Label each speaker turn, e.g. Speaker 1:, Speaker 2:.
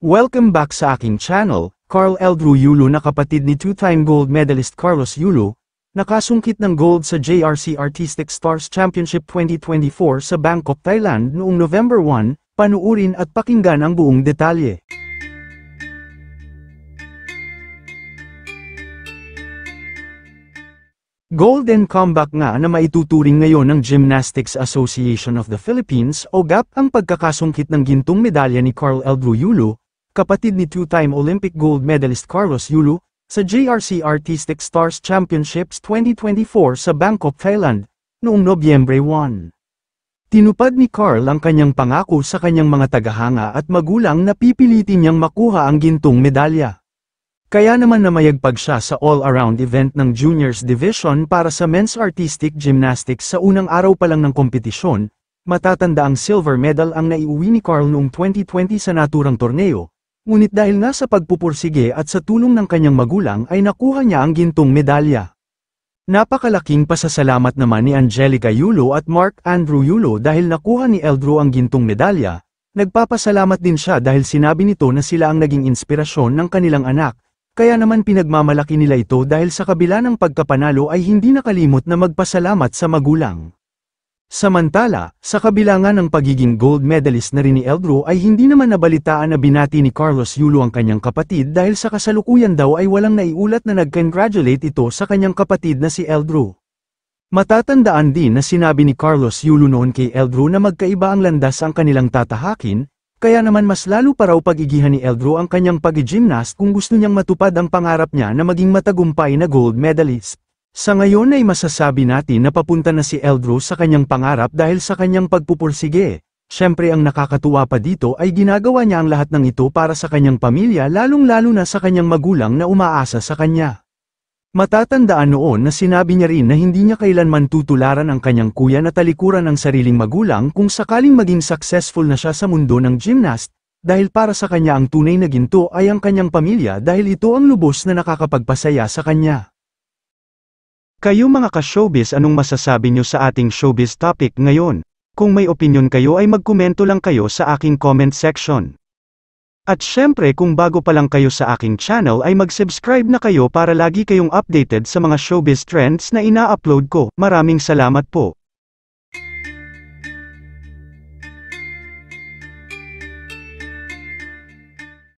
Speaker 1: Welcome back sa aking channel, Carl Eldru Yulo na kapatid ni two-time gold medalist Carlos Yulo, nakasungkit ng gold sa JRC Artistic Stars Championship 2024 sa Bangkok, Thailand noong November 1, panuurin at pakinggan ang buong detalye. Golden comeback nga na maituturing ngayon ng Gymnastics Association of the Philippines o GAP ang pagkakasungkit ng gintong medalya ni Carl Eldru Yulo kapatid ni two-time Olympic gold medalist Carlos Yulu, sa JRC Artistic Stars Championships 2024 sa Bangkok, Thailand, noong Nobyembre 1. Tinupad ni Carl ang kanyang pangako sa kanyang mga tagahanga at magulang na pipilitin niyang makuha ang gintong medalya. Kaya naman namayagpag siya sa all-around event ng Juniors Division para sa Men's Artistic Gymnastics sa unang araw pa lang ng kompetisyon, matatanda ang silver medal ang naiuwi ni Carl noong 2020 sa naturang torneo, Ngunit dahil nga sa pagpupursige at sa tulong ng kanyang magulang ay nakuha niya ang gintong medalya. Napakalaking pasasalamat naman ni Angelica Yulo at Mark Andrew Yulo dahil nakuha ni Eldro ang gintong medalya, nagpapasalamat din siya dahil sinabi nito na sila ang naging inspirasyon ng kanilang anak, kaya naman pinagmamalaki nila ito dahil sa kabila ng pagkapanalo ay hindi nakalimot na magpasalamat sa magulang. Samantala, sa kabila nga ng pagiging gold medalist na rin ni Eldro ay hindi naman nabalitaan na binati ni Carlos Yulo ang kanyang kapatid dahil sa kasalukuyan daw ay walang naiulat na nag-congratulate ito sa kanyang kapatid na si Eldro. Matatandaan din na sinabi ni Carlos Yulo noon kay Eldro na magkaiba ang landas ang kanilang tatahakin, kaya naman mas lalo pa raw pagigihan ni Eldro ang kanyang pag-gymnast kung gusto niyang matupad ang pangarap niya na maging matagumpay na gold medalist. Sa ngayon ay masasabi natin na papunta na si Eldro sa kanyang pangarap dahil sa kanyang pagpupursige. Siyempre ang nakakatuwa pa dito ay ginagawa niya ang lahat ng ito para sa kanyang pamilya lalong-lalo na sa kanyang magulang na umaasa sa kanya. Matatandaan noon na sinabi niya rin na hindi niya kailanman tutularan ang kanyang kuya na talikuran ang sariling magulang kung sakaling maging successful na siya sa mundo ng gymnast, dahil para sa kanya ang tunay na ginto ay ang kanyang pamilya dahil ito ang lubos na nakakapagpasaya sa kanya. Kayo mga ka-showbiz anong masasabi nyo sa ating showbiz topic ngayon? Kung may opinion kayo ay magkomento lang kayo sa aking comment section. At syempre kung bago pa lang kayo sa aking channel ay mag-subscribe na kayo para lagi kayong updated sa mga showbiz trends na ina-upload ko. Maraming salamat po.